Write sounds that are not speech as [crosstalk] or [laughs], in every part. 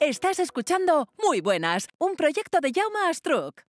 Estás escuchando Muy Buenas, un proyecto de Jaume Astruc.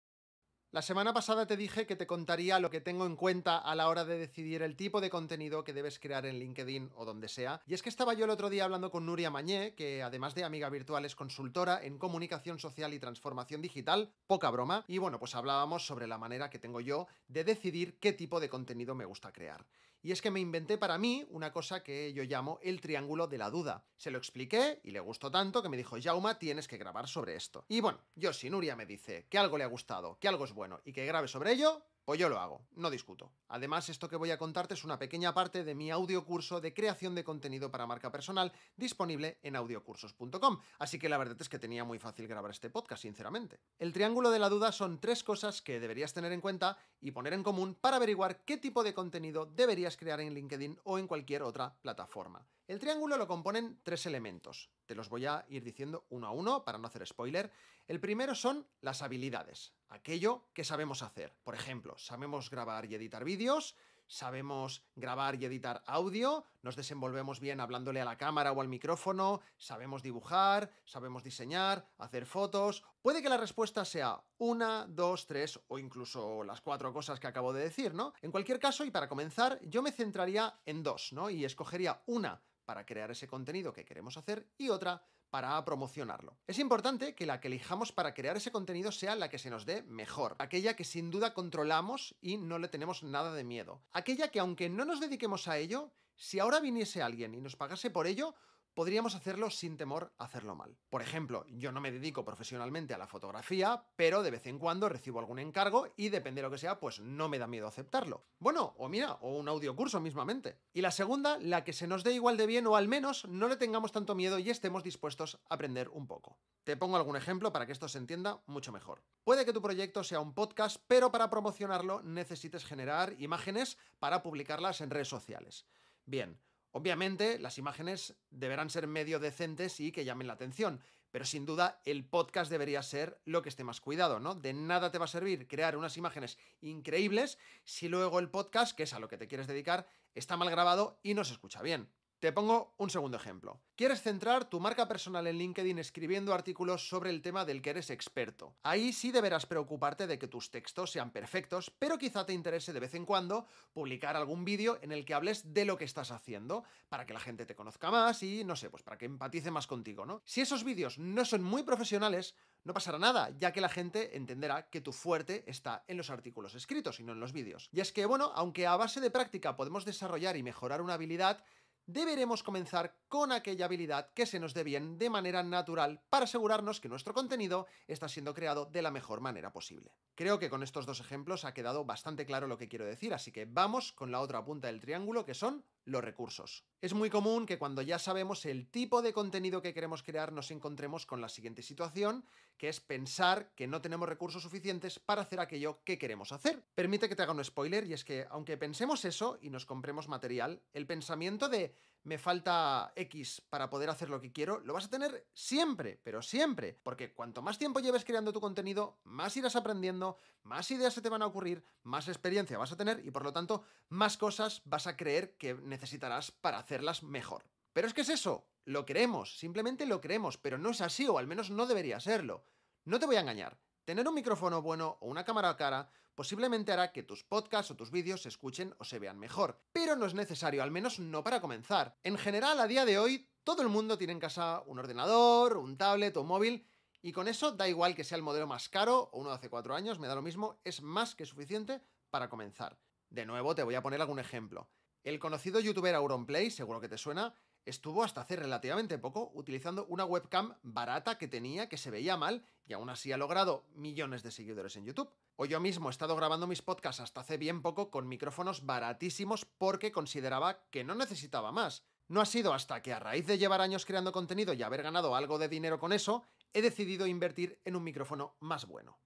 La semana pasada te dije que te contaría lo que tengo en cuenta a la hora de decidir el tipo de contenido que debes crear en LinkedIn o donde sea. Y es que estaba yo el otro día hablando con Nuria Mañé, que además de amiga virtual es consultora en comunicación social y transformación digital, poca broma, y bueno, pues hablábamos sobre la manera que tengo yo de decidir qué tipo de contenido me gusta crear. Y es que me inventé para mí una cosa que yo llamo el triángulo de la duda. Se lo expliqué y le gustó tanto que me dijo, Jauma, tienes que grabar sobre esto. Y bueno, yo si Nuria me dice que algo le ha gustado, que algo es bueno y que grabe sobre ello, pues yo lo hago, no discuto. Además, esto que voy a contarte es una pequeña parte de mi audiocurso de creación de contenido para marca personal disponible en audiocursos.com, así que la verdad es que tenía muy fácil grabar este podcast, sinceramente. El triángulo de la duda son tres cosas que deberías tener en cuenta y poner en común para averiguar qué tipo de contenido deberías crear en LinkedIn o en cualquier otra plataforma. El triángulo lo componen tres elementos. Te los voy a ir diciendo uno a uno para no hacer spoiler. El primero son las habilidades, aquello que sabemos hacer. Por ejemplo, sabemos grabar y editar vídeos, sabemos grabar y editar audio, nos desenvolvemos bien hablándole a la cámara o al micrófono, sabemos dibujar, sabemos diseñar, hacer fotos. Puede que la respuesta sea una, dos, tres o incluso las cuatro cosas que acabo de decir, ¿no? En cualquier caso, y para comenzar, yo me centraría en dos, ¿no? Y escogería una para crear ese contenido que queremos hacer y otra para promocionarlo. Es importante que la que elijamos para crear ese contenido sea la que se nos dé mejor, aquella que sin duda controlamos y no le tenemos nada de miedo, aquella que aunque no nos dediquemos a ello, si ahora viniese alguien y nos pagase por ello, podríamos hacerlo sin temor a hacerlo mal. Por ejemplo, yo no me dedico profesionalmente a la fotografía, pero de vez en cuando recibo algún encargo y depende de lo que sea, pues no me da miedo aceptarlo. Bueno, o mira, o un audiocurso mismamente. Y la segunda, la que se nos dé igual de bien o al menos no le tengamos tanto miedo y estemos dispuestos a aprender un poco. Te pongo algún ejemplo para que esto se entienda mucho mejor. Puede que tu proyecto sea un podcast, pero para promocionarlo necesites generar imágenes para publicarlas en redes sociales. Bien, Obviamente, las imágenes deberán ser medio decentes y que llamen la atención, pero sin duda el podcast debería ser lo que esté más cuidado, ¿no? De nada te va a servir crear unas imágenes increíbles si luego el podcast, que es a lo que te quieres dedicar, está mal grabado y no se escucha bien. Te pongo un segundo ejemplo. Quieres centrar tu marca personal en LinkedIn escribiendo artículos sobre el tema del que eres experto. Ahí sí deberás preocuparte de que tus textos sean perfectos, pero quizá te interese de vez en cuando publicar algún vídeo en el que hables de lo que estás haciendo, para que la gente te conozca más y, no sé, pues para que empatice más contigo, ¿no? Si esos vídeos no son muy profesionales, no pasará nada, ya que la gente entenderá que tu fuerte está en los artículos escritos y no en los vídeos. Y es que, bueno, aunque a base de práctica podemos desarrollar y mejorar una habilidad, deberemos comenzar con aquella habilidad que se nos dé bien de manera natural para asegurarnos que nuestro contenido está siendo creado de la mejor manera posible. Creo que con estos dos ejemplos ha quedado bastante claro lo que quiero decir, así que vamos con la otra punta del triángulo que son los recursos. Es muy común que cuando ya sabemos el tipo de contenido que queremos crear nos encontremos con la siguiente situación, que es pensar que no tenemos recursos suficientes para hacer aquello que queremos hacer. Permite que te haga un spoiler y es que aunque pensemos eso y nos compremos material, el pensamiento de me falta X para poder hacer lo que quiero, lo vas a tener siempre, pero siempre, porque cuanto más tiempo lleves creando tu contenido, más irás aprendiendo, más ideas se te van a ocurrir, más experiencia vas a tener y por lo tanto más cosas vas a creer que necesitarás para hacerlas mejor. Pero es que es eso, lo creemos, simplemente lo creemos, pero no es así o al menos no debería serlo. No te voy a engañar. Tener un micrófono bueno o una cámara cara posiblemente hará que tus podcasts o tus vídeos se escuchen o se vean mejor, pero no es necesario, al menos no para comenzar. En general, a día de hoy, todo el mundo tiene en casa un ordenador, un tablet o un móvil, y con eso da igual que sea el modelo más caro o uno de hace cuatro años, me da lo mismo, es más que suficiente para comenzar. De nuevo, te voy a poner algún ejemplo. El conocido youtuber Auronplay, seguro que te suena, estuvo hasta hace relativamente poco utilizando una webcam barata que tenía, que se veía mal, y aún así ha logrado millones de seguidores en YouTube. O yo mismo he estado grabando mis podcasts hasta hace bien poco con micrófonos baratísimos porque consideraba que no necesitaba más. No ha sido hasta que a raíz de llevar años creando contenido y haber ganado algo de dinero con eso, he decidido invertir en un micrófono más bueno.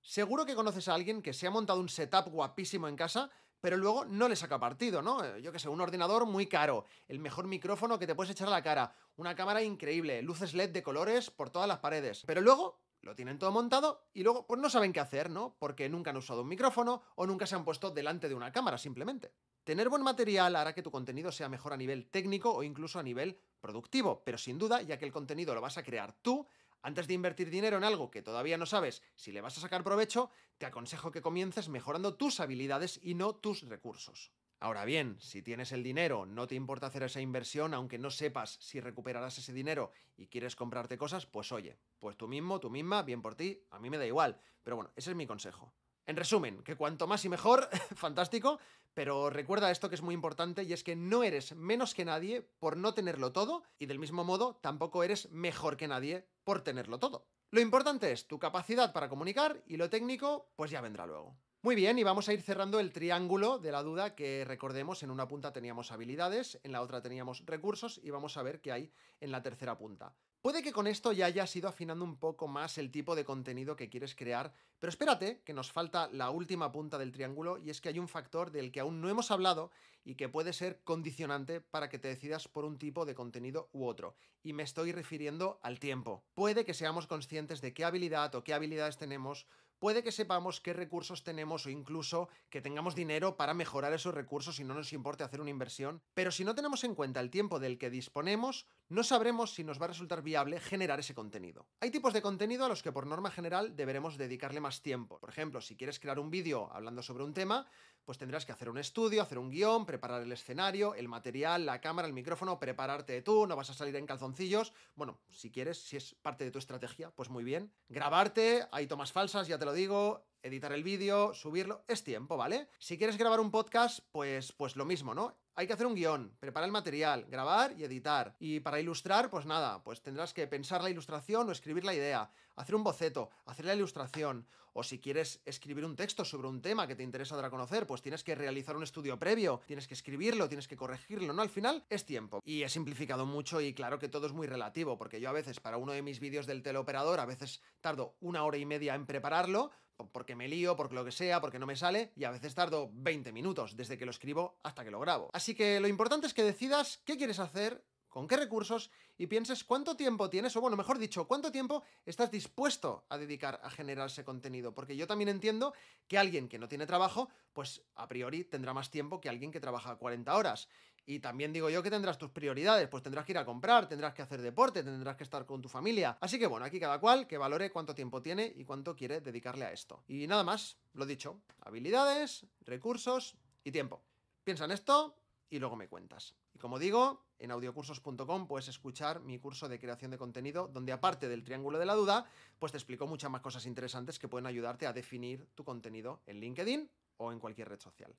Seguro que conoces a alguien que se ha montado un setup guapísimo en casa, pero luego no le saca partido, ¿no? Eh, yo qué sé, un ordenador muy caro, el mejor micrófono que te puedes echar a la cara, una cámara increíble, luces LED de colores por todas las paredes, pero luego lo tienen todo montado y luego pues no saben qué hacer, ¿no? Porque nunca han usado un micrófono o nunca se han puesto delante de una cámara simplemente. Tener buen material hará que tu contenido sea mejor a nivel técnico o incluso a nivel productivo, pero sin duda, ya que el contenido lo vas a crear tú, antes de invertir dinero en algo que todavía no sabes si le vas a sacar provecho, te aconsejo que comiences mejorando tus habilidades y no tus recursos. Ahora bien, si tienes el dinero, no te importa hacer esa inversión, aunque no sepas si recuperarás ese dinero y quieres comprarte cosas, pues oye, pues tú mismo, tú misma, bien por ti, a mí me da igual. Pero bueno, ese es mi consejo. En resumen, que cuanto más y mejor, [laughs] fantástico, pero recuerda esto que es muy importante y es que no eres menos que nadie por no tenerlo todo y del mismo modo tampoco eres mejor que nadie por tenerlo todo. Lo importante es tu capacidad para comunicar y lo técnico pues ya vendrá luego. Muy bien, y vamos a ir cerrando el triángulo de la duda que recordemos, en una punta teníamos habilidades, en la otra teníamos recursos y vamos a ver qué hay en la tercera punta. Puede que con esto ya hayas ido afinando un poco más el tipo de contenido que quieres crear, pero espérate que nos falta la última punta del triángulo y es que hay un factor del que aún no hemos hablado y que puede ser condicionante para que te decidas por un tipo de contenido u otro. Y me estoy refiriendo al tiempo. Puede que seamos conscientes de qué habilidad o qué habilidades tenemos, puede que sepamos qué recursos tenemos o incluso que tengamos dinero para mejorar esos recursos y no nos importe hacer una inversión, pero si no tenemos en cuenta el tiempo del que disponemos, no sabremos si nos va a resultar viable generar ese contenido. Hay tipos de contenido a los que por norma general deberemos dedicarle más tiempo. Por ejemplo, si quieres crear un vídeo hablando sobre un tema, pues tendrás que hacer un estudio, hacer un guión, preparar el escenario, el material, la cámara, el micrófono, prepararte tú, no vas a salir en calzoncillos. Bueno, si quieres, si es parte de tu estrategia, pues muy bien. Grabarte, hay tomas falsas, ya te lo digo, editar el vídeo, subirlo, es tiempo, ¿vale? Si quieres grabar un podcast, pues, pues lo mismo, ¿no? hay que hacer un guión, preparar el material, grabar y editar. Y para ilustrar, pues nada, pues tendrás que pensar la ilustración o escribir la idea, hacer un boceto, hacer la ilustración. O si quieres escribir un texto sobre un tema que te interesa dar a conocer, pues tienes que realizar un estudio previo, tienes que escribirlo, tienes que corregirlo, ¿no? Al final es tiempo. Y he simplificado mucho y claro que todo es muy relativo, porque yo a veces para uno de mis vídeos del teleoperador, a veces tardo una hora y media en prepararlo, porque me lío, porque lo que sea, porque no me sale, y a veces tardo 20 minutos desde que lo escribo hasta que lo grabo. Así que lo importante es que decidas qué quieres hacer, con qué recursos, y pienses cuánto tiempo tienes, o bueno, mejor dicho, cuánto tiempo estás dispuesto a dedicar a generar ese contenido. Porque yo también entiendo que alguien que no tiene trabajo, pues a priori tendrá más tiempo que alguien que trabaja 40 horas. Y también digo yo que tendrás tus prioridades, pues tendrás que ir a comprar, tendrás que hacer deporte, tendrás que estar con tu familia. Así que bueno, aquí cada cual que valore cuánto tiempo tiene y cuánto quiere dedicarle a esto. Y nada más, lo dicho, habilidades, recursos y tiempo. Piensa en esto y luego me cuentas. Y como digo, en audiocursos.com puedes escuchar mi curso de creación de contenido, donde aparte del triángulo de la duda, pues te explico muchas más cosas interesantes que pueden ayudarte a definir tu contenido en LinkedIn o en cualquier red social.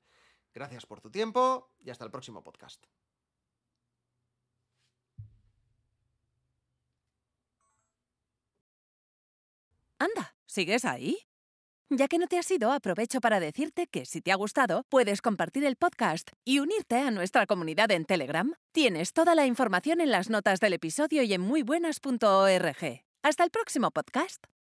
Gracias por tu tiempo y hasta el próximo podcast. Anda, ¿sigues ahí? Ya que no te has ido, aprovecho para decirte que si te ha gustado, puedes compartir el podcast y unirte a nuestra comunidad en Telegram. Tienes toda la información en las notas del episodio y en muybuenas.org. Hasta el próximo podcast.